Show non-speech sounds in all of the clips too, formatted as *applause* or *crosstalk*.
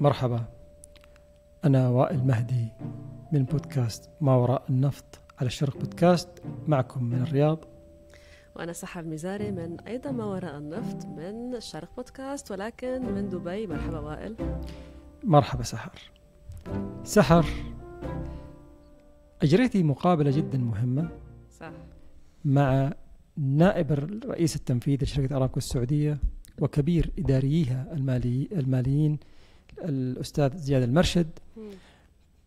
مرحبا أنا وائل مهدي من بودكاست ما وراء النفط على الشرق بودكاست معكم من الرياض وأنا سحر مزاري من أيضا ما وراء النفط من الشرق بودكاست ولكن من دبي مرحبا وائل مرحبا سحر سحر أجريتي مقابلة جدا مهمة صح مع نائب الرئيس التنفيذي لشركة أرامكو السعودية وكبير إداريها المالي الماليين الأستاذ زياد المرشد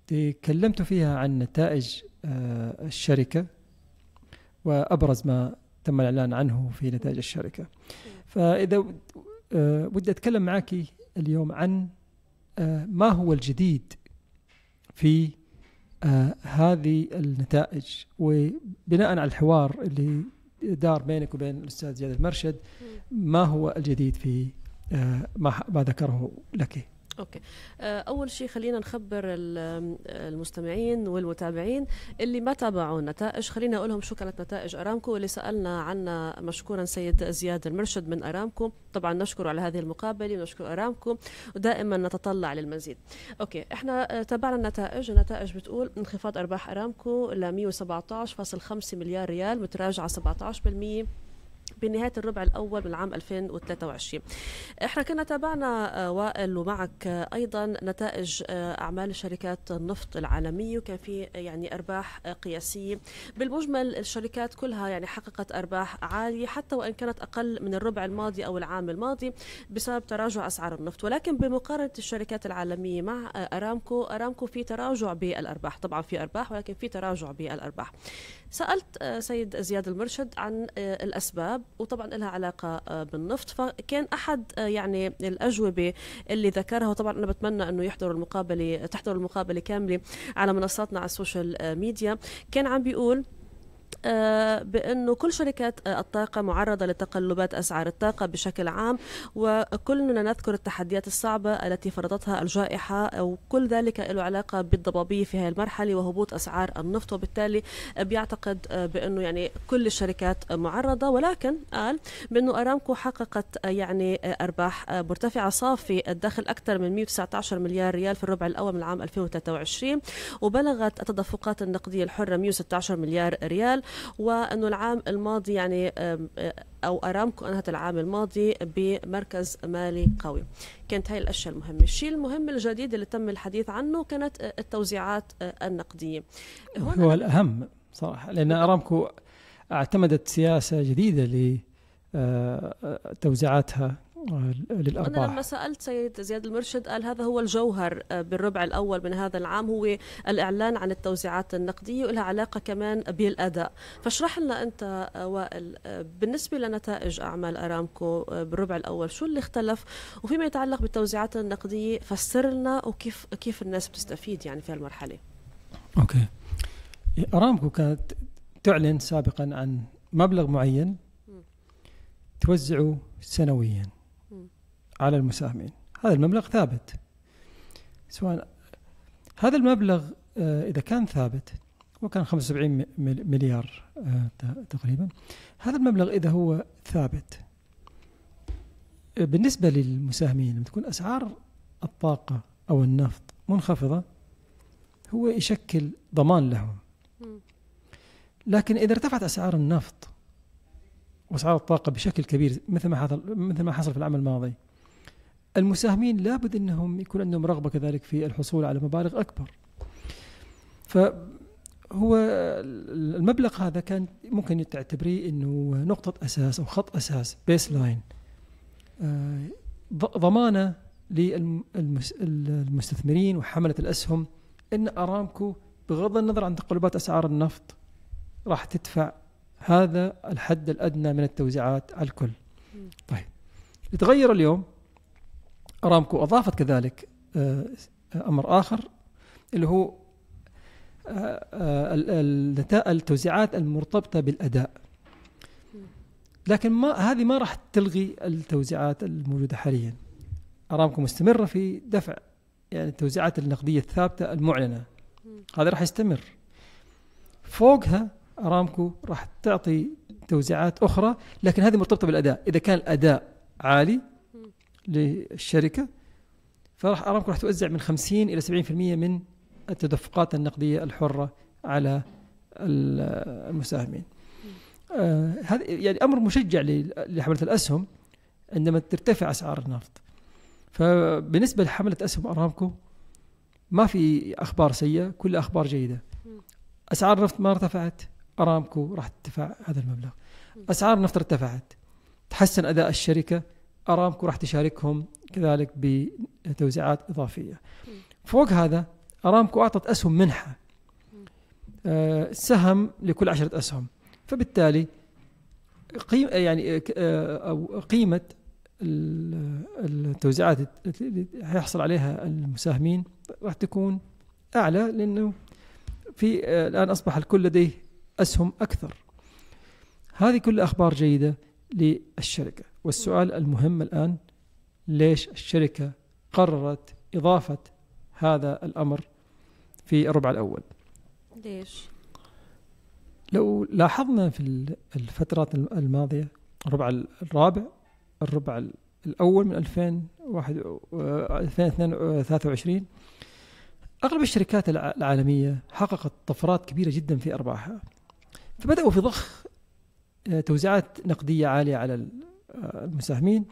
تكلمت فيها عن نتائج آه، الشركة وأبرز ما تم الإعلان عنه في نتائج الشركة فإذا آه، ودي أتكلم معك اليوم عن آه، ما هو الجديد في هذه النتائج وبناء على الحوار اللي دار بينك وبين الأستاذ زياد المرشد ما هو الجديد في ما ذكره لك؟ اوكي آه، اول شيء خلينا نخبر المستمعين والمتابعين اللي ما تابعوا النتائج خلينا اقول لهم شو كانت نتائج ارامكو اللي سالنا عنها مشكورا سيد زياد المرشد من ارامكو طبعا نشكره على هذه المقابله ونشكر ارامكو ودائما نتطلع للمزيد اوكي احنا آه، تابعنا النتائج النتائج بتقول انخفاض ارباح ارامكو ل 117.5 مليار ريال متراجعه 17% بنهايه الربع الاول من عام 2023 احنا كنا تابعنا آه، وائل ومعك آه، ايضا نتائج آه، اعمال شركات النفط العالميه وكان في يعني ارباح قياسيه بالمجمل الشركات كلها يعني حققت ارباح عاليه حتى وان كانت اقل من الربع الماضي او العام الماضي بسبب تراجع اسعار النفط ولكن بمقارنه الشركات العالميه مع ارامكو ارامكو في تراجع بالارباح طبعا في ارباح ولكن في تراجع بالارباح سالت آه، سيد زياد المرشد عن آه، الاسباب وطبعا لها علاقه آه، بالنفط فكان احد يعني الاجوبه اللي ذكرها وطبعا انا بتمنى انه يحضر المقابله تحضر المقابله كامله على منصاتنا على السوشيال ميديا كان عم بيقول آه، بانه كل شركات آه، الطاقه معرضه لتقلبات اسعار الطاقه بشكل عام وكلنا نذكر التحديات الصعبه التي فرضتها الجائحه وكل ذلك له علاقه بالضبابيه في هذه المرحله وهبوط اسعار النفط وبالتالي آه، بيعتقد بانه يعني كل الشركات معرضه ولكن قال بانه ارامكو حققت يعني ارباح مرتفعه صافي الدخل اكثر من 119 مليار ريال في الربع الاول من عام 2023 وبلغت التدفقات النقديه الحره 116 مليار ريال المستقبل وأنه العام الماضي يعني أو أرامكو أنهت العام الماضي بمركز مالي قوي كانت هاي الأشياء المهمة الشيء المهم الجديد اللي تم الحديث عنه كانت التوزيعات النقدية هو الأهم صراحة لأن أرامكو اعتمدت سياسة جديدة لتوزيعاتها للارباح انا لما سالت سيد زياد المرشد قال هذا هو الجوهر آه، بالربع الاول من هذا العام هو الاعلان عن التوزيعات النقديه ولها علاقه كمان بالاداء فاشرح لنا انت آه، وائل آه، بالنسبه لنتائج اعمال ارامكو بالربع الاول شو اللي اختلف وفيما يتعلق بالتوزيعات النقديه فسر لنا وكيف كيف الناس بتستفيد يعني في هالمرحله اوكي ارامكو كانت تعلن سابقا عن مبلغ معين توزعه سنويا على المساهمين هذا المبلغ ثابت سواء هذا المبلغ آه، إذا كان ثابت وكان 75 مليار آه، تقريبا هذا المبلغ إذا هو ثابت آه، بالنسبة للمساهمين لما تكون أسعار الطاقة أو النفط منخفضة هو يشكل ضمان لهم لكن إذا ارتفعت أسعار النفط وأسعار الطاقة بشكل كبير مثل ما حصل مثل ما حصل في العام الماضي المساهمين لابد انهم يكون عندهم رغبه كذلك في الحصول على مبالغ اكبر. فهو المبلغ هذا كان ممكن تعتبريه انه نقطه اساس او خط اساس بيس لاين آه، ضمانه للمستثمرين وحمله الاسهم ان ارامكو بغض النظر عن تقلبات اسعار النفط راح تدفع هذا الحد الادنى من التوزيعات على الكل. طيب يتغير اليوم ارامكو اضافت كذلك آه، آه، امر اخر اللي هو آه، التوزيعات المرتبطه بالاداء لكن ما هذه ما راح تلغي التوزيعات الموجوده حاليا ارامكو مستمره في دفع يعني التوزيعات النقديه الثابته المعلنه هذا راح يستمر فوقها ارامكو راح تعطي توزيعات اخرى لكن هذه مرتبطه بالاداء اذا كان الاداء عالي للشركه فراح ارامكو راح توزع من 50 الى 70% من التدفقات النقديه الحره على المساهمين. هذا آه يعني امر مشجع لحمله الاسهم عندما ترتفع اسعار النفط. فبالنسبه لحمله اسهم ارامكو ما في اخبار سيئه، كل اخبار جيده. اسعار النفط ما ارتفعت، ارامكو راح تدفع هذا المبلغ. اسعار النفط ارتفعت، تحسن اداء الشركه ارامكو راح تشاركهم كذلك بتوزيعات اضافيه. فوق هذا ارامكو اعطت اسهم منحه آه، سهم لكل عشرة اسهم فبالتالي قيم يعني آه، آه، او قيمه التوزيعات اللي هيحصل عليها المساهمين راح تكون اعلى لانه في الان اصبح الكل لديه اسهم اكثر. هذه كل اخبار جيده للشركه. والسؤال المهم الآن ليش الشركة قررت إضافة هذا الأمر في الربع الأول ليش؟ لو لاحظنا في الفترات الماضية الربع الرابع الربع الأول من 2023 آه، آه، أغلب الشركات العالمية حققت طفرات كبيرة جدا في أرباحها فبدأوا في ضخ آه، توزيعات نقدية عالية على المساهمين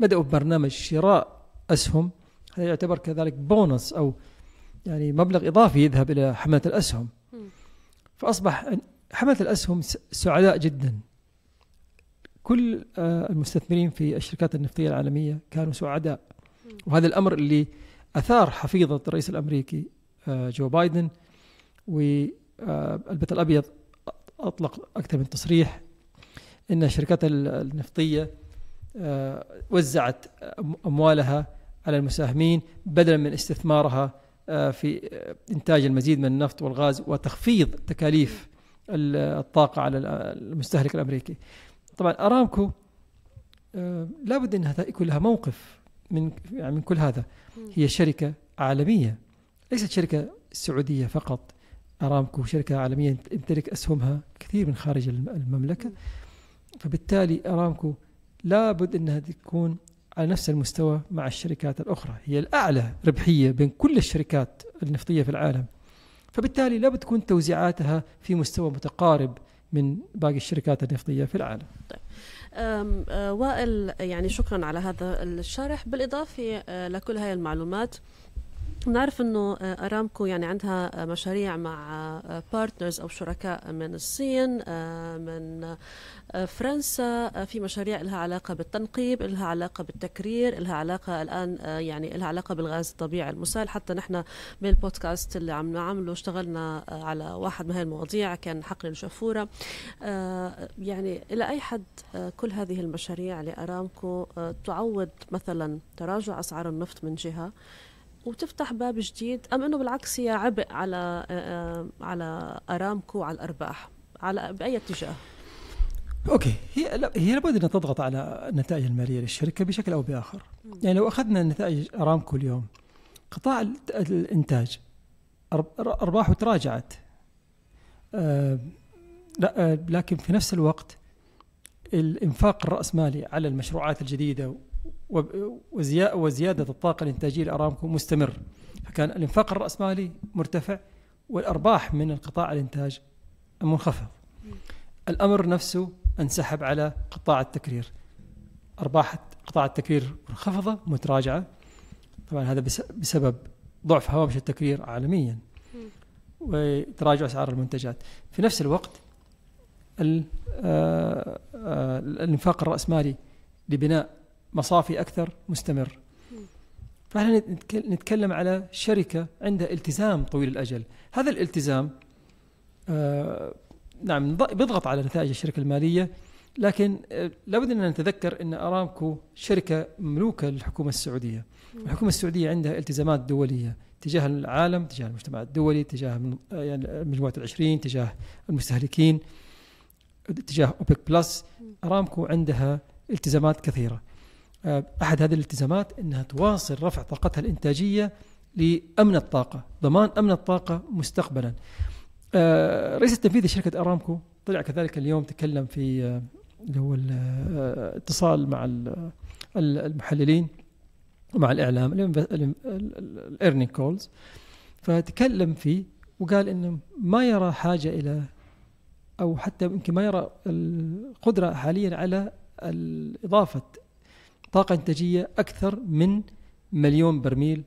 بدأوا ببرنامج شراء أسهم هذا يعتبر كذلك بونص أو يعني مبلغ إضافي يذهب إلى حملة الأسهم فأصبح حملة الأسهم سعداء جدا كل آه، المستثمرين في الشركات النفطية العالمية كانوا سعداء وهذا الأمر اللي أثار حفيظة الرئيس الأمريكي آه، جو بايدن والبيت آه، الأبيض أطلق أكثر من تصريح ان الشركات النفطيه آه، وزعت اموالها على المساهمين بدلا من استثمارها آه، في انتاج المزيد من النفط والغاز وتخفيض تكاليف الطاقه على المستهلك الامريكي. طبعا ارامكو آه، لابد انها يكون لها موقف من يعني من كل هذا هي شركه عالميه ليست شركه سعوديه فقط ارامكو شركه عالميه يمتلك اسهمها كثير من خارج المملكه فبالتالي ارامكو لابد انها تكون على نفس المستوى مع الشركات الاخرى هي الاعلى ربحيه بين كل الشركات النفطيه في العالم فبالتالي لابد تكون توزيعاتها في مستوى متقارب من باقي الشركات النفطيه في العالم. طيب. أه، وائل يعني شكرا على هذا الشرح بالاضافه أه، لكل هاي المعلومات بنعرف انه آه، ارامكو يعني عندها آه، مشاريع مع بارتنرز آه، او شركاء من الصين من فرنسا في مشاريع لها علاقه بالتنقيب لها علاقه بالتكرير لها علاقه الان يعني لها علاقه بالغاز الطبيعي المسال حتى نحن بالبودكاست اللي عم نعمله اشتغلنا على واحد من هاي المواضيع كان حقل الشفوره يعني الى اي حد كل هذه المشاريع لارامكو تعوض مثلا تراجع اسعار النفط من جهه وتفتح باب جديد ام انه بالعكس هي عبء على آه، آه، على ارامكو على الارباح على باي اتجاه اوكي هي هي لابد انها تضغط على النتائج الماليه للشركه بشكل او باخر يعني لو اخذنا نتائج ارامكو اليوم قطاع الانتاج ارباحه تراجعت آه، لا لكن في نفس الوقت الانفاق الراسمالي على المشروعات الجديده وزيادة الطاقة الإنتاجية لأرامكو مستمر فكان الانفاق الرأسمالي مرتفع والأرباح من القطاع الإنتاج منخفض الأمر نفسه انسحب على قطاع التكرير أرباح قطاع التكرير منخفضة متراجعة طبعا هذا بسبب ضعف هوامش التكرير عالميا وتراجع أسعار المنتجات في نفس الوقت آه، آه، الانفاق الرأسمالي لبناء مصافي اكثر مستمر فاحنا نتكلم على شركه عندها التزام طويل الاجل هذا الالتزام آه نعم بيضغط على نتائج الشركه الماليه لكن آه لابد ان نتذكر ان ارامكو شركه مملوكه للحكومه السعوديه الحكومه السعوديه عندها التزامات دوليه تجاه العالم تجاه المجتمع الدولي تجاه يعني مجموعه العشرين تجاه المستهلكين تجاه اوبك بلس ارامكو عندها التزامات كثيره آه، احد هذه الالتزامات انها تواصل رفع طاقتها الانتاجيه لامن الطاقه، ضمان امن الطاقه مستقبلا. آه، رئيس التنفيذي لشركه ارامكو طلع كذلك اليوم تكلم في آه، اللي هو الاتصال مع المحللين مع الاعلام الايرنينج كولز فتكلم فيه وقال انه ما يرى حاجه الى او حتى يمكن ما يرى القدره حاليا على اضافه طاقة إنتاجية أكثر من مليون برميل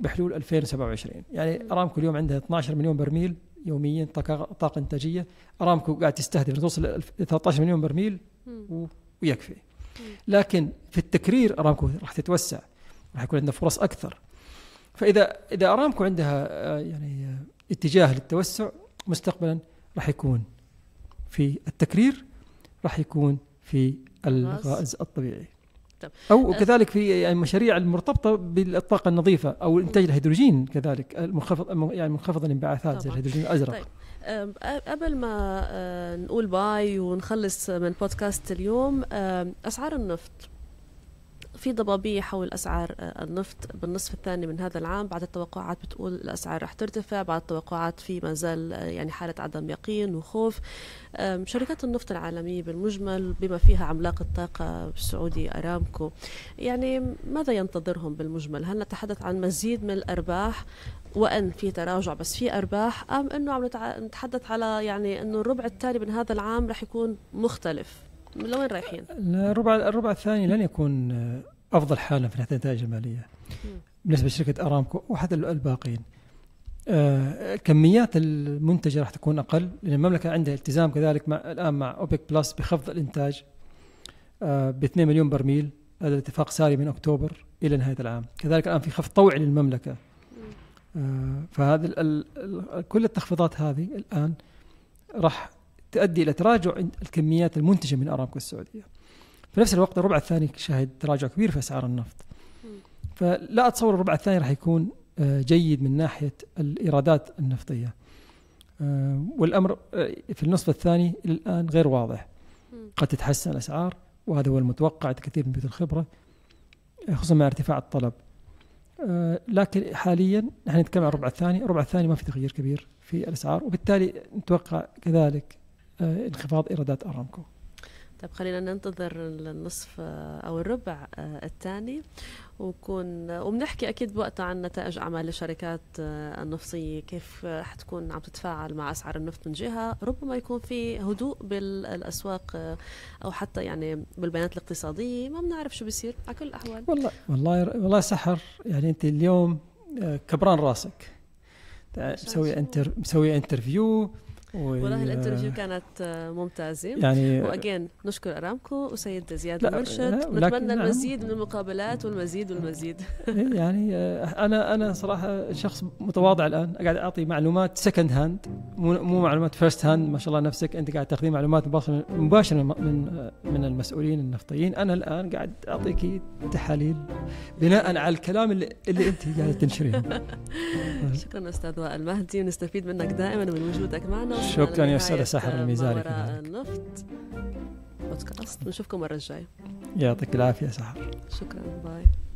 بحلول 2027 يعني ارامكو اليوم عندها 12 مليون برميل يوميا طاقه انتاجيه ارامكو قاعد تستهدف توصل 13 مليون برميل ويكفي لكن في التكرير ارامكو راح تتوسع راح يكون عندنا فرص اكثر فاذا اذا ارامكو عندها آه، يعني آه، اتجاه للتوسع مستقبلا راح يكون في التكرير راح يكون في الغاز الطبيعي المرتب او أه، كذلك في يعني المشاريع المرتبطه بالطاقه النظيفه او انتاج الهيدروجين كذلك المنخفض يعني منخفض الانبعاثات زي الهيدروجين الازرق طيب. قبل ما أه، نقول باي ونخلص من بودكاست اليوم اسعار النفط في ضبابية حول أسعار آه، النفط بالنصف الثاني من هذا العام بعد التوقعات بتقول الأسعار رح ترتفع بعد التوقعات في ما زال آه، يعني حالة عدم يقين وخوف شركات النفط العالمية بالمجمل بما فيها عملاق الطاقة السعودي أرامكو يعني ماذا ينتظرهم بالمجمل هل نتحدث عن مزيد من الأرباح وان في تراجع بس في ارباح ام انه عم نتحدث على يعني انه الربع التالي من هذا العام رح يكون مختلف لوين رايحين؟ الربع الربع الثاني لن يكون آه، افضل حالا في ناحيه النتائج الماليه بالنسبه لشركه ارامكو وحتى الباقين آه كميات المنتجه راح تكون اقل لان المملكه عندها التزام كذلك مع الان مع اوبك بلس بخفض الانتاج آه ب 2 مليون برميل هذا الاتفاق ساري من اكتوبر الى نهايه العام كذلك الان في خفض طوعي للمملكه آه فهذه كل التخفيضات هذه الان راح تؤدي الى تراجع الكميات المنتجه من ارامكو السعوديه في نفس الوقت الربع الثاني شهد تراجع كبير في اسعار النفط فلا اتصور الربع الثاني راح يكون آه، جيد من ناحيه الايرادات النفطيه آه، والامر آه، في النصف الثاني الان غير واضح قد تتحسن الاسعار وهذا هو المتوقع كثير من بيوت الخبره خصوصا مع ارتفاع الطلب لكن حاليا نحن نتكلم عن الربع الثاني، الربع الثاني ما في تغيير كبير في الاسعار وبالتالي نتوقع كذلك انخفاض ايرادات ارامكو. طيب خلينا ننتظر النصف او الربع آه، الثاني ونكون آه، وبنحكي اكيد بوقتها عن نتائج اعمال الشركات آه، النفطيه كيف حتكون عم تتفاعل مع اسعار النفط من جهه ربما يكون في هدوء بالاسواق او حتى يعني بالبيانات الاقتصاديه ما بنعرف شو بيصير على كل الاحوال والله والله والله سحر يعني انت اليوم كبران راسك مسوي انتر مسوي انترفيو والله الانترفيو كانت ممتازه يعني واجين نشكر ارامكو وسيد زياد المرشد نتمنى المزيد من المقابلات والمزيد والمزيد *laughs* إيه، يعني آه، انا انا صراحه شخص متواضع الان قاعد اعطي معلومات سكند هاند مو, معلومات فيرست هاند ما شاء الله نفسك انت قاعد تاخذين معلومات مباشره من آه، من المسؤولين النفطيين انا الان قاعد اعطيك تحاليل بناء على الكلام اللي, اللي انت قاعده تنشرين *laughs* شكرا استاذ وائل المهدي ونستفيد منك دائما ومن وجودك معنا شكرا يا استاذه سحر الميزاري النفط بودكاست نشوفكم المره الجايه يعطيك العافيه سحر شكرا باي